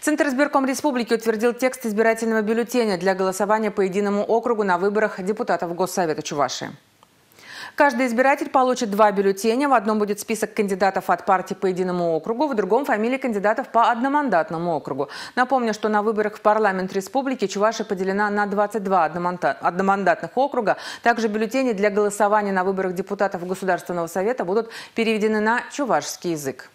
Центр избирком республики утвердил текст избирательного бюллетеня для голосования по единому округу на выборах депутатов Госсовета Чувашии. Каждый избиратель получит два бюллетеня. В одном будет список кандидатов от партии по единому округу, в другом – фамилии кандидатов по одномандатному округу. Напомню, что на выборах в парламент республики Чувашия поделена на 22 одномандатных округа. Также бюллетени для голосования на выборах депутатов Государственного совета будут переведены на чувашский язык.